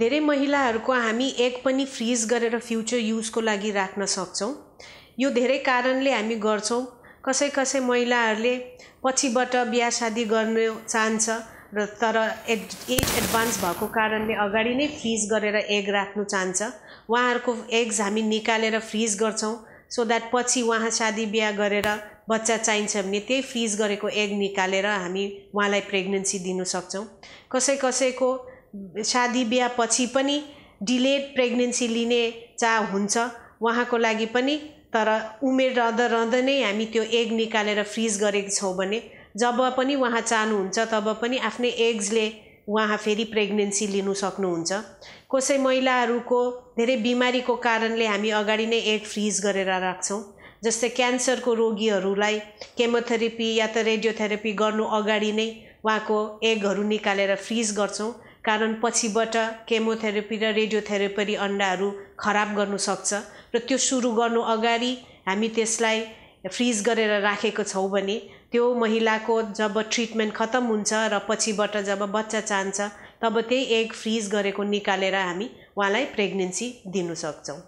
धेरै महिलाहरूको हामी एक पनि फ्रिज गरेर फ्युचर युजको लागि राख्न सक्छौँ यो धेरै कारणले हामी गर्छौँ कसै कसै महिलाहरूले पछिबाट बिहा सादी गर्न चाहन्छ र तर एड एज एडभान्स भएको कारणले अगाडि नै फ्रिज गरेर एग राख्नु चाहन्छ उहाँहरूको एग्स हामी निकालेर फ्रिज गर्छौँ सो द्याट पछि उहाँ शादी बिहा गरेर बच्चा चाहिन्छ भने त्यही फ्रिज गरेको एग निकालेर हामी उहाँलाई प्रेग्नेन्सी दिनु सक्छौँ कसै कसैको शादी बिहा पछि पनि डिलेड प्रेग्नेन्सी लिने चाह हुन्छ उहाँको लागि पनि तर उमेर रहँदा रहँदै नै हामी त्यो एग निकालेर फ्रिज गरेको छौँ भने जब पनि उहाँ चाहनुहुन्छ तब पनि आफ्नै एग्सले उहाँ फेरि प्रेग्नेन्सी लिनु सक्नुहुन्छ कसै महिलाहरूको धेरै बिमारीको कारणले हामी अगाडि नै एग फ्रिज गरेर राख्छौँ जस्तै क्यान्सरको रोगीहरूलाई केमोथेरापी या त रेडियोथेरापी गर्नु अगाडि नै उहाँको एगहरू निकालेर फ्रिज गर्छौँ कारण पछिबाट केमोथेरापी र रेडियोथेरापी अन्डाहरू खराब गर्नुसक्छ र त्यो सुरु गर्नु अगाडि हामी त्यसलाई फ्रिज गरेर राखेको छौँ भने त्यो महिलाको जब ट्रिटमेन्ट खत्तम हुन्छ र पछिबाट जब बच्चा चाहन्छ तब त्यही एग फ्रिज गरेको निकालेर हामी उहाँलाई प्रेग्नेन्सी दिनु सक्छौँ